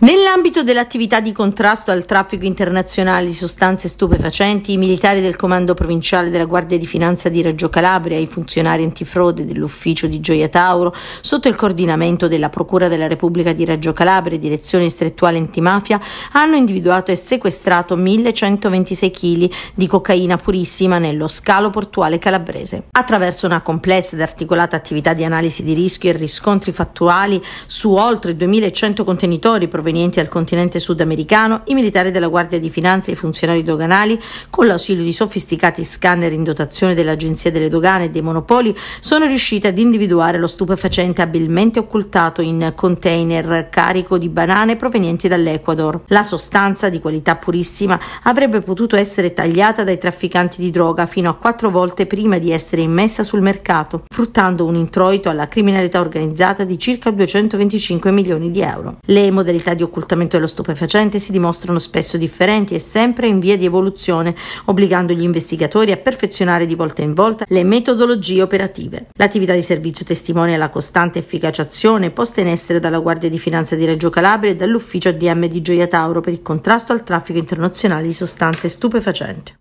Nell'ambito dell'attività di contrasto al traffico internazionale di sostanze stupefacenti, i militari del Comando Provinciale della Guardia di Finanza di Reggio Calabria e i funzionari antifrode dell'Ufficio di Gioia Tauro, sotto il coordinamento della Procura della Repubblica di Reggio Calabria e Direzione Strettuale Antimafia, hanno individuato e sequestrato 1126 kg di cocaina purissima nello scalo portuale calabrese. Attraverso una complessa ed articolata attività di analisi di rischio e riscontri fattuali su oltre 2100 contenitori provenienti provenienti dal continente sudamericano, i militari della Guardia di Finanza e i funzionari doganali, con l'ausilio di sofisticati scanner in dotazione dell'Agenzia delle Dogane e dei Monopoli, sono riusciti ad individuare lo stupefacente abilmente occultato in container carico di banane provenienti dall'Ecuador. La sostanza, di qualità purissima, avrebbe potuto essere tagliata dai trafficanti di droga fino a quattro volte prima di essere immessa sul mercato, fruttando un introito alla criminalità organizzata di circa 225 milioni di euro. Le modalità di di occultamento dello stupefacente si dimostrano spesso differenti e sempre in via di evoluzione, obbligando gli investigatori a perfezionare di volta in volta le metodologie operative. L'attività di servizio testimonia la costante efficacia azione posta in essere dalla Guardia di Finanza di Reggio Calabria e dall'ufficio ADM di Gioia Tauro per il contrasto al traffico internazionale di sostanze stupefacenti.